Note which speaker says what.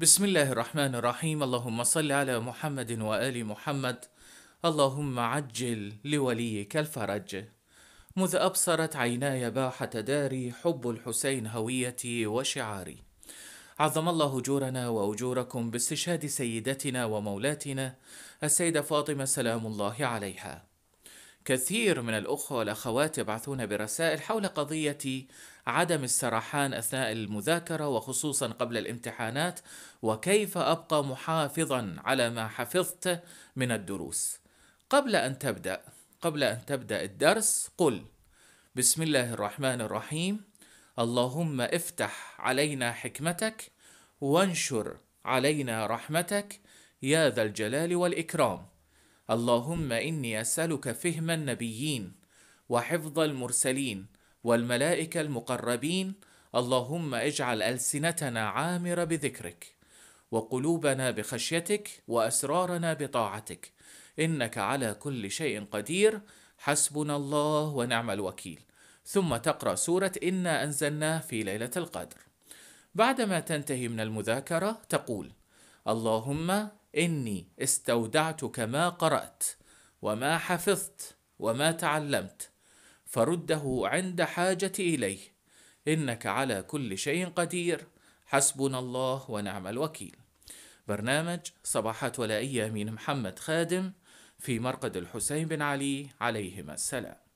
Speaker 1: بسم الله الرحمن الرحيم اللهم صل على محمد وآل محمد اللهم عجل لوليك الفرج مذ أبصرت عيناي باحة داري حب الحسين هويتي وشعاري عظم الله أجورنا وأجوركم باستشهاد سيدتنا ومولاتنا السيدة فاطمة سلام الله عليها كثير من الأخوة والأخوات يبعثون برسائل حول قضية عدم السرحان اثناء المذاكره وخصوصا قبل الامتحانات وكيف ابقى محافظا على ما حفظت من الدروس قبل ان تبدا قبل ان تبدا الدرس قل بسم الله الرحمن الرحيم اللهم افتح علينا حكمتك وانشر علينا رحمتك يا ذا الجلال والاكرام اللهم اني اسالك فهم النبيين وحفظ المرسلين والملائكة المقربين اللهم اجعل ألسنتنا عامرة بذكرك وقلوبنا بخشيتك وأسرارنا بطاعتك إنك على كل شيء قدير حسبنا الله ونعم الوكيل ثم تقرأ سورة إنا أنزلناه في ليلة القدر بعدما تنتهي من المذاكرة تقول اللهم إني استودعتك ما قرأت وما حفظت وما تعلمت فرده عند حاجة إليه إنك على كل شيء قدير حسبنا الله ونعم الوكيل برنامج صباحات ولائية من محمد خادم في مرقد الحسين بن علي عليهما السلام